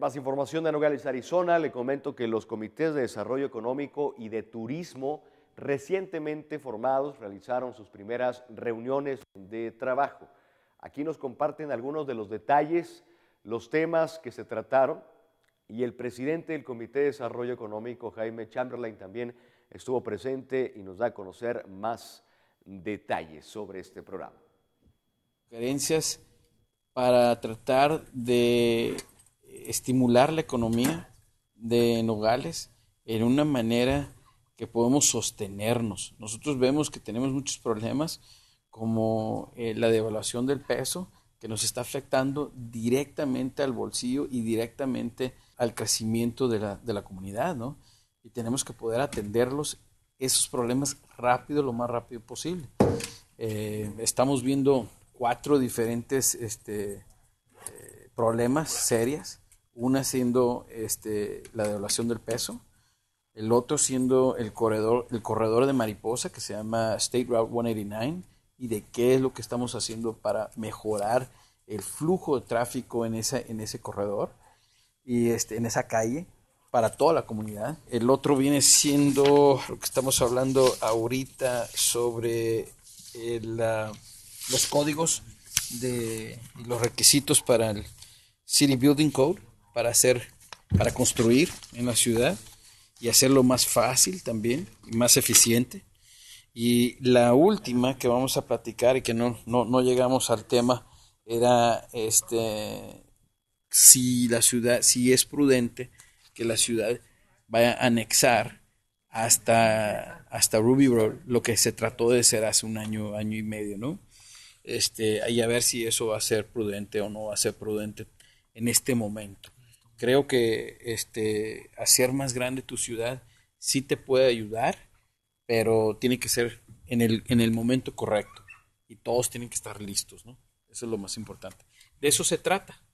Más información de Nogales, Arizona. Le comento que los comités de desarrollo económico y de turismo recientemente formados realizaron sus primeras reuniones de trabajo. Aquí nos comparten algunos de los detalles, los temas que se trataron y el presidente del Comité de Desarrollo Económico, Jaime Chamberlain, también estuvo presente y nos da a conocer más detalles sobre este programa. Sugerencias para tratar de estimular la economía de Nogales en una manera que podemos sostenernos. Nosotros vemos que tenemos muchos problemas como eh, la devaluación del peso, que nos está afectando directamente al bolsillo y directamente al crecimiento de la, comunidad, Y tenemos que poder atenderlos, esos problemas rápido, lo más rápido posible. Eh, estamos viendo cuatro diferentes este, eh, problemas serias una siendo este, la devaluación del peso, el otro siendo el corredor, el corredor de mariposa que se llama State Route 189 y de qué es lo que estamos haciendo para mejorar el flujo de tráfico en, esa, en ese corredor y este, en esa calle para toda la comunidad. El otro viene siendo lo que estamos hablando ahorita sobre eh, los códigos de, y los requisitos para el City Building Code para hacer, para construir en la ciudad y hacerlo más fácil también y más eficiente. Y la última que vamos a platicar y que no, no, no llegamos al tema era este si la ciudad, si es prudente que la ciudad vaya a anexar hasta, hasta Ruby Road, lo que se trató de hacer hace un año, año y medio, ¿no? Este, y a ver si eso va a ser prudente o no va a ser prudente en este momento. Creo que este, hacer más grande tu ciudad sí te puede ayudar, pero tiene que ser en el, en el momento correcto y todos tienen que estar listos, ¿no? Eso es lo más importante. De eso se trata.